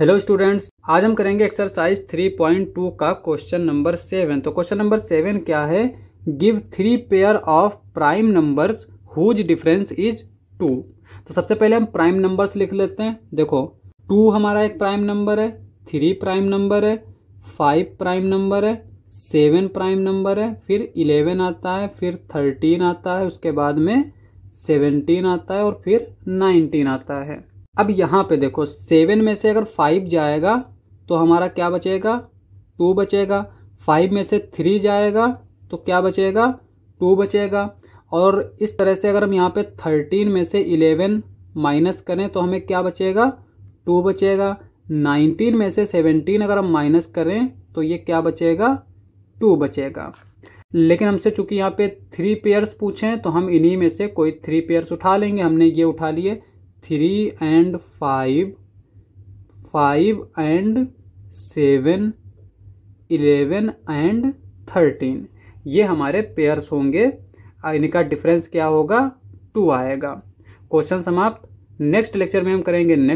hello students आज हम करेंगे एक्सरसाइज 3.2 का क्वेश्चन नंबर सेवन तो क्वेश्चन नंबर सेवन क्या है give three pair of prime numbers whose difference is two तो सबसे पहले हम प्राइम नंबर्स लिख लेते हैं देखो टू हमारा एक प्राइम नंबर है थ्री प्राइम नंबर है फाइव प्राइम नंबर है सेवन प्राइम नंबर है फिर इलेवन आता है फिर थर्टीन आता है उसके बाद में सेवनटीन आता है और फिर नाइनटीन आता है अब यहाँ पे देखो सेवन में से अगर फाइव जाएगा तो हमारा क्या बचेगा टू बचेगा फाइव में से थ्री जाएगा तो क्या बचेगा टू बचेगा और इस तरह से अगर हम यहाँ पे थर्टीन में से इलेवन माइनस करें तो हमें क्या बचेगा टू बचेगा नाइनटीन में से सेवनटीन अगर हम माइनस करें तो ये क्या बचेगा टू बचेगा लेकिन हमसे चूंकि यहाँ पे थ्री पेयर्स पूछें तो हम इन्हीं में से कोई थ्री पेयर्स उठा लेंगे हमने ये उठा लिए three and five five and seven eleven and thirteen ये हमारे पेयर्स होंगे इनका डिफरेंस क्या होगा टू आएगा क्वेश्चन समाप्त नेक्स्ट लेक्चर में हम करेंगे नेक्स्ट